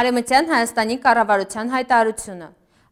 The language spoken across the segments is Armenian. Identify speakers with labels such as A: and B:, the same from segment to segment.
A: Արեմտյան Հայաստանի կառավարության հայտարությունը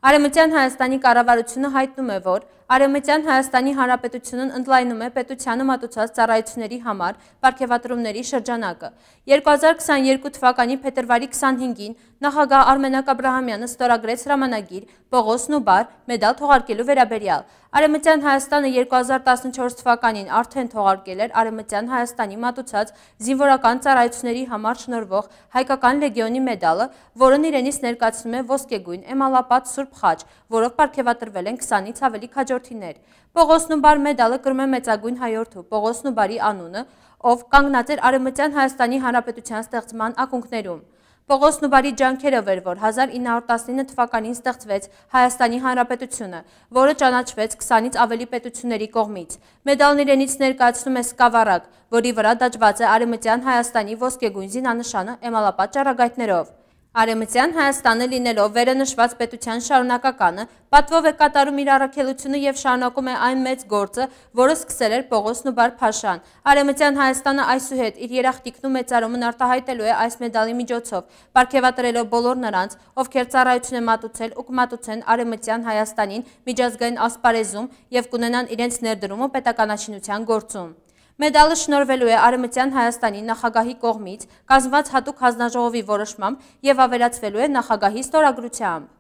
A: Արեմտյան Հայաստանի կառավարությունը հայտնում է, որ Արեմտյան Հայաստանի Հանրապետությունն ընդլայնում է պետությանը մատուցած ծառայությունների համար ապարքեվատրումների շրջանակը։ 2022 թվականի փետրվարի 25-ին նախագահ Արմենակ Աբրահամյանը ստորագրեց հրամանագիր Պողոսն ու բար մեդալ թողարկելու վերաբերյալ։ Արեմտյան Հայաստանը 2014 թվականին արդեն թողարկել էր Արեմտյան Հայաստանի մատուցած զինվորական ծառայությունների համար շնորհվող հայկական լեգիոնի մեդալը, որն իրենից ներկայացնում է ոսկեգույն էմալապատ Սուրբ փաչ, որով պարգևատրվել են 20-ից ավելի քաջորդիներ։ Պողոսն ու բար մեդալը կրում է մեծագույն հայորդու, Պողոսն ու բարի անունը, ով կանգնած էր Արևմտյան Հայաստանի Հանրապետության ստեղծման ակունքներում։ Պողոսն ու բարի ջանքերով էր, որ 1919 թվականին ստեղծվեց Հայաստանի Հանրապետությունը, որը ճանաչվեց 20-ից ավելի պետությունների կողմից։ Մեդալն իրենից ներկայացնում է սկավառակ, որի վրա դաջված է Արևմտյան Հայաստանի ոսկեգույն զինանշանը էմալապատ ճառագայթներով։ Արեմտյան Հայաստանը լինելով վերընշված պետության շարունակականը, պատվով է կատարում իր առաքելությունը եւ շարունակում է այն մեծ գործը, որը սկսել էր Պողոսն ու Բարփաշան։ Արեմտյան Հայաստանը այսուհետ իր երախտիկն ու մեծարումն արտահայտելու է այս մեդալի միջոցով, ապարգևատրելով բոլոր նրանց, ովքեր ծառայություն են մատուցել ու կմատուցեն Արեմտյան Հայաստանին միջազգային ասպարեզում եւ կունենան իրենց ներդրումը պետականաշինության գործում։ Մեդալը շնորվելու է Արևմտյան Հայաստանի նախագահի կողմից կազմված հատուկ հանձնաժողովի որոշմամբ եւ ավերածվելու է նախագահի ստորագրությամբ։